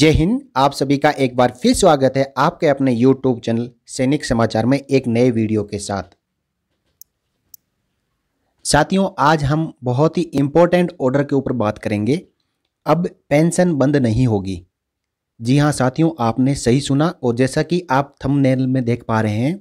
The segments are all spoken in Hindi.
जय हिंद आप सभी का एक बार फिर स्वागत है आपके अपने YouTube चैनल सैनिक समाचार में एक नए वीडियो के साथ साथियों आज हम बहुत ही इम्पोर्टेंट ऑर्डर के ऊपर बात करेंगे अब पेंशन बंद नहीं होगी जी हां साथियों आपने सही सुना और जैसा कि आप थंबनेल में देख पा रहे हैं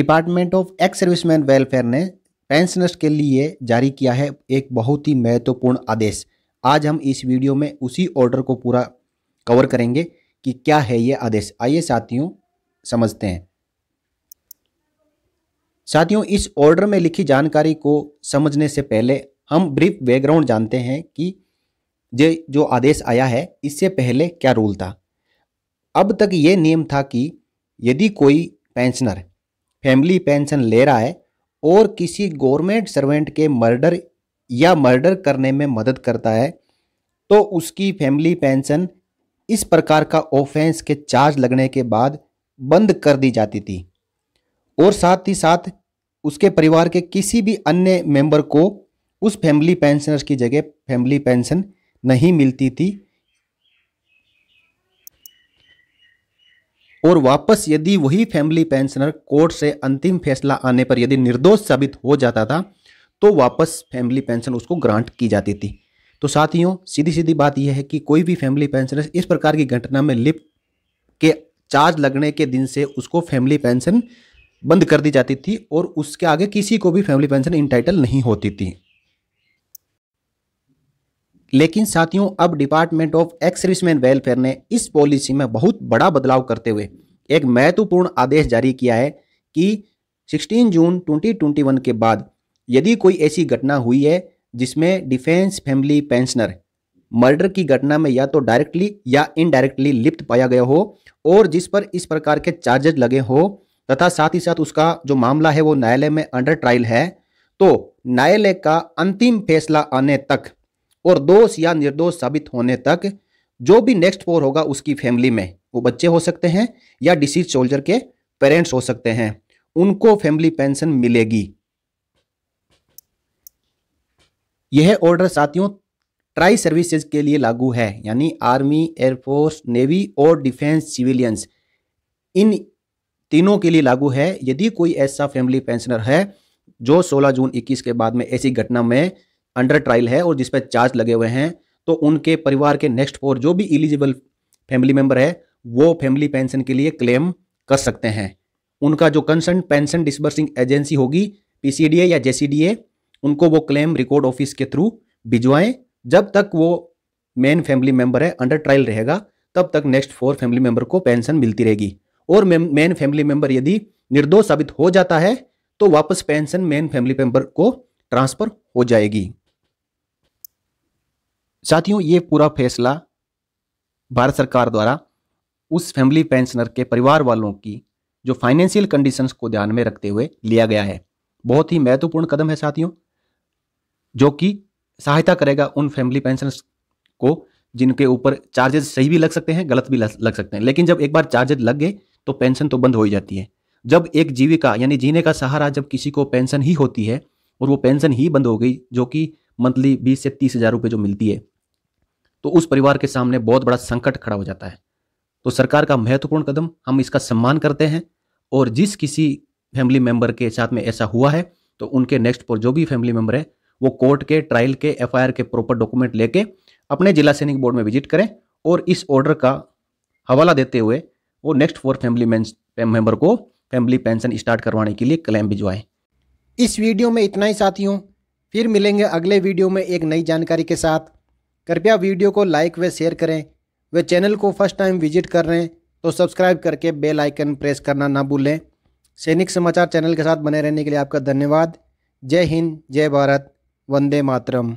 department of ex serviceman welfare ने पेंशनर्स के लिए जारी किया है एक बहुत ही महत्वपूर्ण आदेश आज हम इस वीडियो में उसी ऑर्डर को पूरा कवर करेंगे कि क्या है ये आदेश आइए साथियों समझते हैं साथियों इस ऑर्डर में लिखी जानकारी को समझने से पहले हम ब्रीफ बैकग्राउंड जानते हैं कि जे जो आदेश आया है इससे पहले क्या रूल था अब तक ये नियम था कि यदि कोई पेंशनर फैमिली पेंशन ले रहा है और किसी गवर्नमेंट सर्वेंट के मर्डर या मर्डर करने में मदद करता है तो उसकी फैमिली पेंशन इस प्रकार का ऑफेंस के चार्ज लगने के बाद बंद कर दी जाती थी और साथ ही साथ उसके परिवार के किसी भी अन्य मेंबर को उस फैमिली पेंशनर्स की जगह फैमिली पेंशन नहीं मिलती थी और वापस यदि वही फैमिली पेंशनर कोर्ट से अंतिम फैसला आने पर यदि निर्दोष साबित हो जाता था तो वापस फैमिली पेंशन उसको ग्रांट की जाती थी तो साथियों सीधी सीधी बात यह है कि कोई भी फैमिली पेंशनर इस प्रकार की घटना में लिप के चार्ज लगने के दिन से उसको फैमिली पेंशन बंद कर दी जाती थी और उसके आगे किसी को भी फैमिली पेंशन इंटाइटल नहीं होती थी लेकिन साथियों अब department of ex serviceman welfare ने इस पॉलिसी में बहुत बड़ा बदलाव करते हुए एक महत्वपूर्ण आदेश जारी किया है कि 16 जून 2021 के बाद यदि कोई ऐसी घटना हुई है जिसमें डिफेंस फैमिली पेंशनर मर्डर की घटना में या तो डायरेक्टली या इनडायरेक्टली लिप्त पाया गया हो और जिस पर इस प्रकार के चार्जेज लगे हो तथा साथ ही साथ उसका जो मामला है वो न्यायालय में अंडर ट्रायल है तो न्यायालय का अंतिम फैसला आने तक और दोष या निर्दोष साबित होने तक जो भी नेक्स्ट फोर होगा उसकी फैमिली में वो बच्चे हो सकते हैं या डिसीज सोल्जर के पेरेंट्स हो सकते हैं उनको फैमिली पेंशन मिलेगी यह ऑर्डर साथियों ट्राई सर्विसेज के लिए लागू है यानी आर्मी एयरफोर्स नेवी और डिफेंस सिविलियंस इन तीनों के लिए लागू है यदि कोई ऐसा फैमिली पेंशनर है जो 16 जून 21 के बाद में ऐसी घटना में अंडर ट्रायल है और जिस पर चार्ज लगे हुए हैं तो उनके परिवार के नेक्स्ट फोर जो भी एलिजिबल फैमिली मेम्बर है वो फैमिली पेंशन के लिए क्लेम कर सकते हैं उनका जो कंसर्न पेंशन डिसबर्सिंग एजेंसी होगी पीसीडीए या जेसीडीए उनको वो क्लेम रिकॉर्ड ऑफिस के थ्रू भिजवाएं जब तक वो मेन फैमिली मेंबर है अंडर ट्रायल रहेगा तब तक नेक्स्ट फोर फैमिली मेंबर को पेंशन मिलती रहेगी और मेन फैमिली मेंबर यदि निर्दोष साबित हो जाता है तो वापस पेंशन मेन फैमिली मेंबर को ट्रांसफर हो जाएगी साथियों ये पूरा फैसला भारत सरकार द्वारा उस फैमिली पेंशनर के परिवार वालों की जो फाइनेंशियल कंडीशंस को ध्यान में रखते हुए लिया गया है बहुत ही महत्वपूर्ण कदम है साथियों जो कि सहायता करेगा उन फैमिली पेंशन को जिनके ऊपर चार्जेस सही भी लग सकते हैं गलत भी लग सकते हैं लेकिन जब एक बार चार्जेस लग गए तो पेंशन तो बंद हो ही जाती है जब एक जीविका यानी जीने का सहारा जब किसी को पेंशन ही होती है और वो पेंशन ही बंद हो गई जो कि मंथली बीस से तीस हज़ार रुपये जो मिलती है तो उस परिवार के सामने बहुत बड़ा संकट खड़ा हो जाता है तो सरकार का महत्वपूर्ण कदम हम इसका सम्मान करते हैं और जिस किसी फैमिली मेंबर के साथ में ऐसा हुआ है तो उनके नेक्स्ट पर जो भी फैमिली मेंबर है वो कोर्ट के ट्रायल के एफ के प्रॉपर डॉक्यूमेंट लेके अपने जिला सैनिक बोर्ड में विजिट करें और इस ऑर्डर का हवाला देते हुए वो नेक्स्ट फोर फैमिली मेंबर को फैमिली पेंशन स्टार्ट करवाने के लिए क्लेम भिजवाएं इस वीडियो में इतना ही साथियों फिर मिलेंगे अगले वीडियो में एक नई जानकारी के साथ कृपया वीडियो को लाइक व शेयर करें वे चैनल को फर्स्ट टाइम विजिट कर रहे हैं तो सब्सक्राइब करके बेल आइकन प्रेस करना ना भूलें सैनिक समाचार चैनल के साथ बने रहने के लिए आपका धन्यवाद जय हिंद जय भारत वंदे मातरम